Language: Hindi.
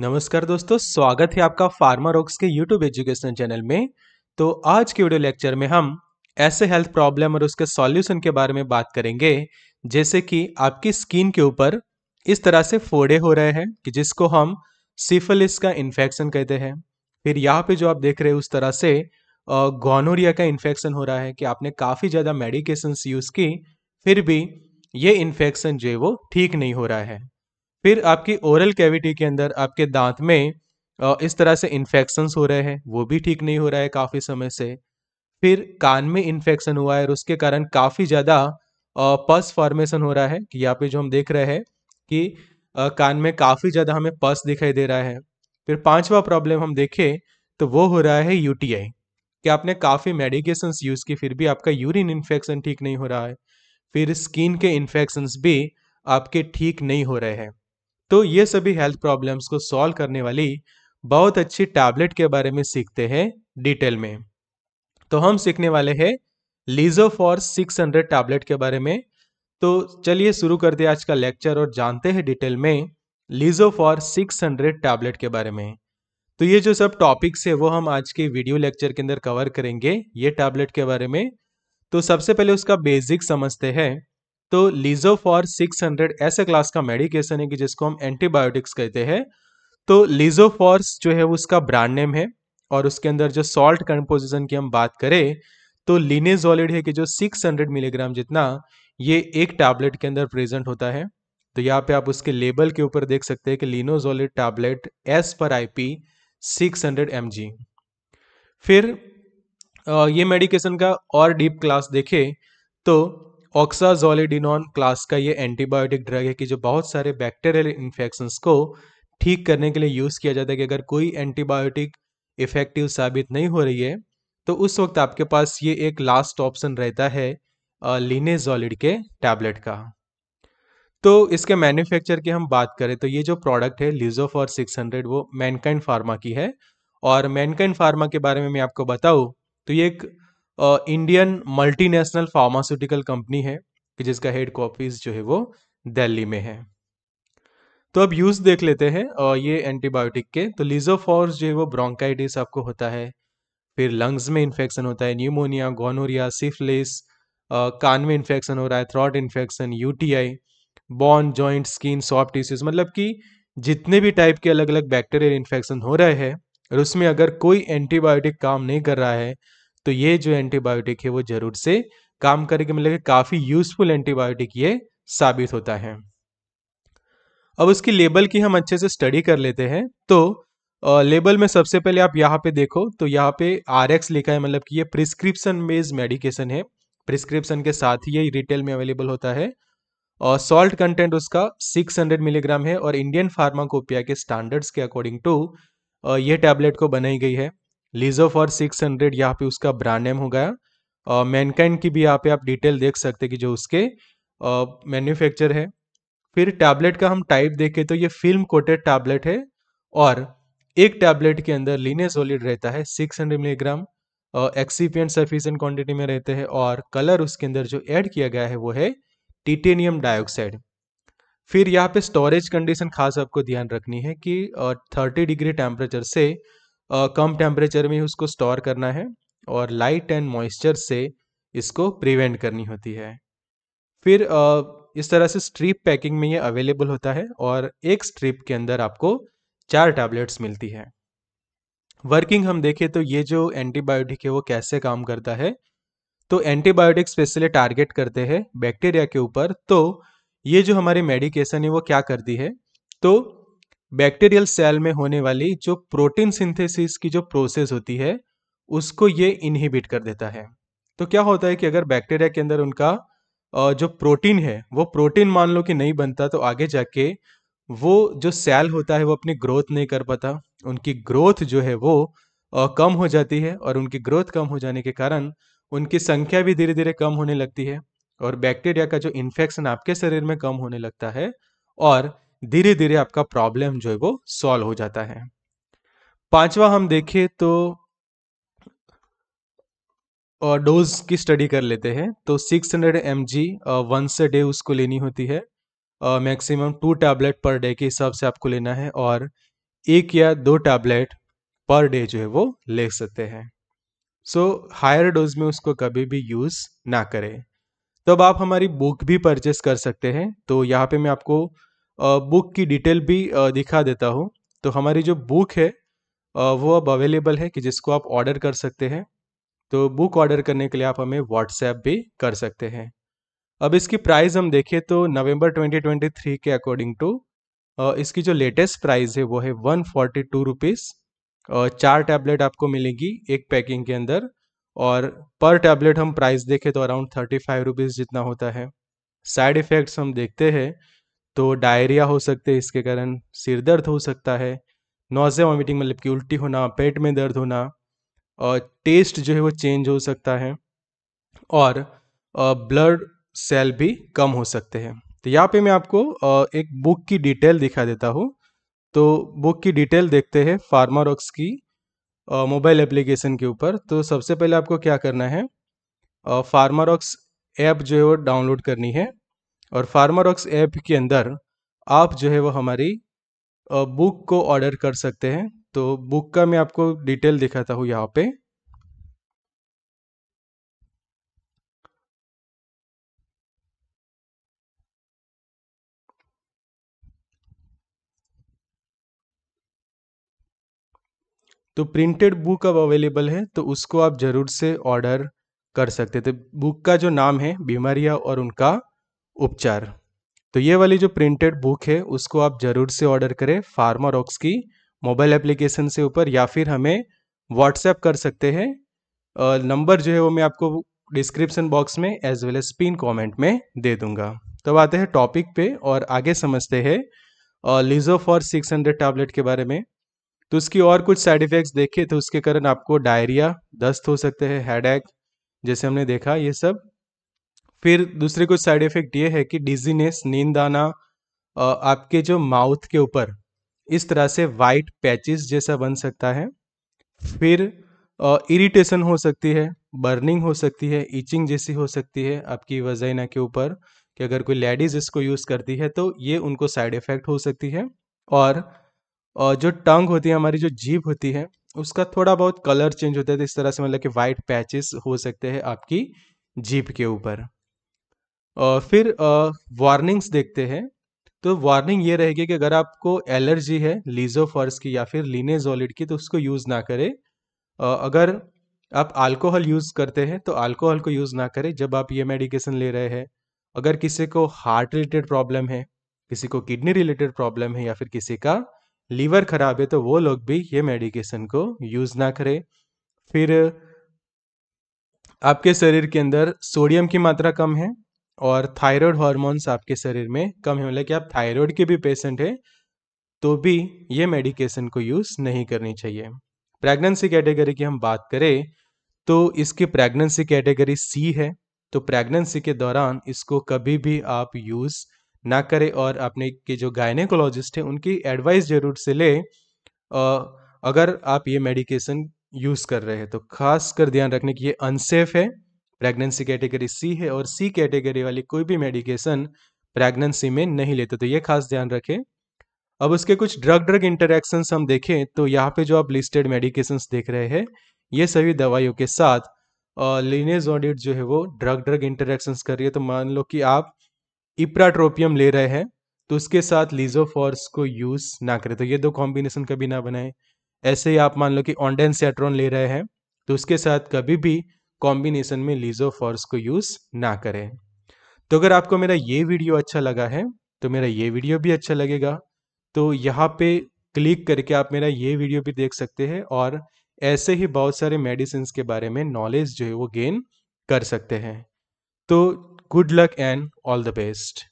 नमस्कार दोस्तों स्वागत है आपका फार्मा रॉक्स के यूट्यूब एजुकेशन चैनल में तो आज के वीडियो लेक्चर में हम ऐसे हेल्थ प्रॉब्लम और उसके सॉल्यूशन के बारे में बात करेंगे जैसे कि आपकी स्किन के ऊपर इस तरह से फोड़े हो रहे हैं कि जिसको हम सिफलिस का इन्फेक्शन कहते हैं फिर यहाँ पे जो आप देख रहे हैं उस तरह से गोनोरिया का इन्फेक्शन हो रहा है कि आपने काफ़ी ज़्यादा मेडिकेशंस यूज़ की फिर भी ये इन्फेक्शन जो है वो ठीक नहीं हो रहा है फिर आपकी ओरल कैविटी के अंदर आपके दांत में इस तरह से इन्फेक्शंस हो रहे हैं वो भी ठीक नहीं हो रहा है काफ़ी समय से फिर कान में इन्फेक्शन हुआ है और उसके कारण काफ़ी ज़्यादा पस फॉर्मेशन हो रहा है कि यहाँ पे जो हम देख रहे हैं कि कान में काफ़ी ज़्यादा हमें पस दिखाई दे रहा है फिर पांचवा प्रॉब्लम हम देखें तो वो हो रहा है यूटीआई कि आपने काफ़ी मेडिकेशंस यूज़ की फिर भी आपका यूरिन इन्फेक्शन ठीक नहीं हो रहा है फिर स्किन के इन्फेक्शंस भी आपके ठीक नहीं हो रहे हैं तो ये सभी हेल्थ प्रॉब्लम्स को सॉल्व करने वाली बहुत अच्छी टैबलेट के बारे में सीखते हैं डिटेल में तो हम सीखने वाले हैं Lizo for six hundred tablet के बारे में तो चलिए शुरू कर दिया आज का लेक्चर और जानते हैं डिटेल में Lizo for six hundred tablet के बारे में तो ये जो सब टॉपिक्स है वो हम आज के वीडियो लेक्चर के अंदर कवर करेंगे ये टैबलेट के बारे में तो सबसे पहले उसका बेसिक समझते हैं तो लीजो फॉर सिक्स हंड्रेड ऐसे क्लास का मेडिकेशन है कि जिसको हम एंटीबायोटिक्स कहते हैं तो लीजो फॉर्स जो है वो उसका ब्रांड नेम है और उसके अंदर जो सॉल्ट कंपोजिशन की हम बात करें तो लिनेजोलिड है कि जो 600 मिलीग्राम जितना ये एक टैबलेट के अंदर प्रेजेंट होता है तो यहाँ पे आप उसके लेबल के ऊपर देख सकते हैं कि लिनोजोलिड टैबलेट एस पर आईपी 600 एमजी फिर ये मेडिकेशन का और डीप क्लास देखें तो ऑक्साजोलिडिनॉन क्लास का ये एंटीबायोटिक ड्रग है कि जो बहुत सारे बैक्टीरियल इन्फेक्शन को ठीक करने के लिए यूज़ किया जाता है कि अगर कोई एंटीबायोटिक इफ़ेक्टिव साबित नहीं हो रही है तो उस वक्त आपके पास ये एक लास्ट ऑप्शन रहता है लीनेजोलिड के टैबलेट का तो इसके मैन्युफैक्चर की हम बात करें तो ये जो प्रोडक्ट है लिजोफॉर 600 वो मैनकाइंड फार्मा की है और मैनकाइंड फार्मा के बारे में मैं आपको बताऊँ तो ये एक इंडियन मल्टीनेशनल फार्मास्यूटिकल कंपनी है कि जिसका हेड ऑफिस जो है वो दिल्ली में है तो अब यूज देख लेते हैं और ये एंटीबायोटिक के तो लिजोफॉर्स जो है वो ब्रोंकाइटिस आपको होता है फिर लंग्स में इन्फेक्शन होता है न्यूमोनिया गोनोरिया सिफलिस कान में इन्फेक्शन हो रहा है throat infection UTI bone joint skin soft tissues मतलब कि जितने भी टाइप के अलग अलग बैक्टीरियल इन्फेक्शन हो रहे हैं और उसमें अगर कोई एंटीबायोटिक काम नहीं कर रहा है तो ये जो एंटीबायोटिक है वो जरूर से काम करेगी मतलब काफ़ी यूजफुल एंटीबायोटिक ये साबित होता है अब उसकी लेबल की हम अच्छे से स्टडी कर लेते हैं तो लेबल में सबसे पहले आप यहाँ पे देखो तो यहाँ पे आर एक्स लिखा है मतलब कि ये प्रिस्क्रिप्शन बेस्ड मेडिकेशन है प्रिस्क्रिप्शन के साथ ही ये रिटेल में अवेलेबल होता है और सॉल्ट कंटेंट उसका 600 मिलीग्राम है और इंडियन फार्माकोपिया के स्टैंडर्ड्स के अकॉर्डिंग टू ये टैबलेट को बनाई गई है लीजो फॉर सिक्स हंड्रेड यहाँ पे उसका ब्रांड नेम हो गया और मैनकाइंड की भी यहाँ पे आप डिटेल देख सकते हैं कि जो उसके मैन्युफैक्चर है फिर टैबलेट का हम टाइप देखें तो ये फिल्म कोटेड टैबलेट है और एक टैबलेट के अंदर लिनेजोलिड रहता है 600 मिलीग्राम एक्सीपियंट सफिशियंट क्वांटिटी में रहते हैं और कलर उसके अंदर जो ऐड किया गया है वो है टिटेनियम डाइऑक्साइड फिर यहाँ पे स्टोरेज कंडीशन खास आपको ध्यान रखनी है कि थर्टी डिग्री टेम्परेचर से कम टेम्परेचर में उसको स्टोर करना है और लाइट एंड मॉइस्चर से इसको प्रिवेंट करनी होती है फिर इस तरह से स्ट्रिप पैकिंग में ये अवेलेबल होता है और एक स्ट्रिप के अंदर आपको चार टैबलेट्स मिलती है वर्किंग हम देखें तो ये जो एंटीबायोटिक है वो कैसे काम करता है तो एंटीबायोटिक स्पेशली टारगेट करते हैं बैक्टीरिया के ऊपर तो ये जो हमारी मेडिकेशन है वो क्या करती है तो बैक्टीरियल सेल में होने वाली जो प्रोटीन सिंथेसिस की जो प्रोसेस होती है उसको ये इनहिबिट कर देता है तो क्या होता है कि अगर बैक्टीरिया के अंदर उनका जो प्रोटीन है वो प्रोटीन मान लो कि नहीं बनता तो आगे जाके वो जो सेल होता है वो अपनी ग्रोथ नहीं कर पाता उनकी ग्रोथ जो है वो कम हो जाती है और उनकी ग्रोथ कम हो जाने के कारण उनकी संख्या भी धीरे धीरे कम होने लगती है और बैक्टीरिया का जो इन्फेक्शन आपके शरीर में कम होने लगता है और धीरे धीरे आपका प्रॉब्लम जो है वो सॉल्व हो जाता है पांचवा हम देखें तो और डोज की स्टडी कर लेते हैं तो 600 hundred M G once day उसको लेनी होती है maximum two tablet per day के हिसाब से आपको लेना है और एक या दो टैबलेट पर डे जो है वो ले सकते हैं सो हायर डोज में उसको कभी भी यूज़ ना करें तब आप हमारी बुक भी परचेस कर सकते हैं तो यहाँ पे मैं आपको बुक की डिटेल भी दिखा देता हूँ तो हमारी जो बुक है वो अब अवेलेबल है कि जिसको आप ऑर्डर कर सकते हैं तो बुक ऑर्डर करने के लिए आप हमें व्हाट्सएप भी कर सकते हैं अब इसकी प्राइस हम देखें तो नवंबर 2023 के अकॉर्डिंग टू इसकी जो लेटेस्ट प्राइस है वो है वन फोर्टी टू रुपीज़ चार टैबलेट आपको मिलेगी एक पैकिंग के अंदर और पर टैबलेट हम प्राइस देखें तो अराउंड थर्टी फाइव रुपीज़ जितना होता है साइड इफ़ेक्ट्स हम देखते हैं तो डायरिया हो सकते हैं इसके कारण सिर दर्द हो सकता है नोज़े वॉमिटिंग मतलब कि उल्टी होना पेट में दर्द होना और टेस्ट जो है वो चेंज हो सकता है और ब्लड सेल भी कम हो सकते हैं तो यहाँ पे मैं आपको एक बुक की डिटेल दिखा देता हूँ तो बुक की डिटेल देखते हैं फार्मारॉक्स की मोबाइल एप्लीकेशन के ऊपर तो सबसे पहले आपको क्या करना है फार्मारॉक्स ऐप जो है वो डाउनलोड करनी है और फार्मारॉक्स ऐप के अंदर आप जो है वो हमारी बुक को ऑर्डर कर सकते हैं तो बुक का मैं आपको डिटेल दिखाता हूँ यहाँ पे तो प्रिंटेड बुक अब अवेलेबल है तो उसको आप ज़रूर से ऑर्डर कर सकते थे बुक तो का जो नाम है बीमारियां और उनका उपचार तो ये वाली जो प्रिंटेड बुक है उसको आप ज़रूर से ऑर्डर करें फार्मा रॉक्स की मोबाइल एप्लीकेशन से ऊपर या फिर हमें व्हाट्सएप कर सकते हैं नंबर जो है वो मैं आपको डिस्क्रिप्शन बॉक्स में as well as pin comment में दे दूंगा तब आते हैं टॉपिक पे और आगे समझते हैं Lizo for six hundred tablet के बारे में तो उसकी और कुछ साइड इफ़ेक्ट्स देखे तो उसके कारण आपको डायरिया दस्त हो सकते हैं हेड जैसे हमने देखा ये सब फिर दूसरे कुछ साइड इफेक्ट ये है कि डिजीनेस नींद आना आपके जो माउथ के ऊपर इस तरह से वाइट पैचेस जैसा बन सकता है फिर इरिटेशन हो सकती है बर्निंग हो सकती है ईचिंग जैसी हो सकती है आपकी वजाइना के ऊपर कि अगर कोई लेडीज इसको यूज़ करती है तो ये उनको साइड इफ़ेक्ट हो सकती है और जो टंग होती है हमारी जो जीभ होती है उसका थोड़ा बहुत कलर चेंज होता है तो इस तरह से मतलब कि वाइट पैचेस हो सकते हैं आपकी जीभ के ऊपर फिर वार्निंग्स देखते हैं तो वार्निंग ये रहेगी कि अगर आपको एलर्जी है लीजोफर्स की या फिर लीनेजोलिड की तो उसको यूज़ ना करें अगर आप अल्कोहल यूज़ करते हैं तो अल्कोहल को यूज़ ना करें जब आप ये मेडिकेशन ले रहे हैं अगर किसी को हार्ट रिलेटेड प्रॉब्लम है किसी को किडनी रिलेटेड प्रॉब्लम है या फिर किसी का लीवर खराब है तो वो लोग भी ये मेडिकेशन को यूज़ ना करें फिर आपके शरीर के अंदर सोडियम की मात्रा कम है और थायराइड हार्मोन्स आपके शरीर में कम होने लगे मतलब आप थायराइड के भी पेशेंट हैं तो भी ये मेडिकेशन को यूज़ नहीं करनी चाहिए प्रेगनेंसी कैटेगरी की हम बात करें तो इसकी प्रेगनेंसी कैटेगरी सी है तो प्रेगनेंसी के दौरान इसको कभी भी आप यूज़ ना करें और अपने के जो गायनेकोलॉजिस्ट हैं उनकी एडवाइस जरूर से ले अगर आप ये मेडिकेशन यूज़ कर रहे हैं तो खास कर ध्यान रखने की ये अनसेफ है प्रेगनेंसी कैटेगरी सी है और सी कैटेगरी वाली कोई भी मेडिकेशन प्रेगनेंसी में नहीं लेते तो ये खास ध्यान रखें अब उसके कुछ ड्रग ड्रग इंटरेक्शन हम देखें तो यहाँ पे जो आप लिस्टेड मेडिकेशन देख रहे हैं ये सभी दवाइयों के साथ लिनेजोडिट जो है वो ड्रग ड्रग इंटरेक्शन कर रही है तो मान लो कि आप इप्राट्रोपियम ले रहे हैं तो उसके साथ लीजोफोर्स को यूज़ ना करें तो ये दो कॉम्बिनेशन कभी ना बनाएं ऐसे ही आप मान लो कि ऑनडेन सेट्रॉन ले रहे हैं तो उसके साथ कभी भी कॉम्बिनेशन में लीजो फॉर्स को यूज़ ना करें तो अगर आपको मेरा ये वीडियो अच्छा लगा है तो मेरा ये वीडियो भी अच्छा लगेगा तो यहाँ पे क्लिक करके आप मेरा ये वीडियो भी देख सकते हैं और ऐसे ही बहुत सारे मेडिसिन के बारे में नॉलेज जो है वो गेन कर सकते हैं तो good luck and all the best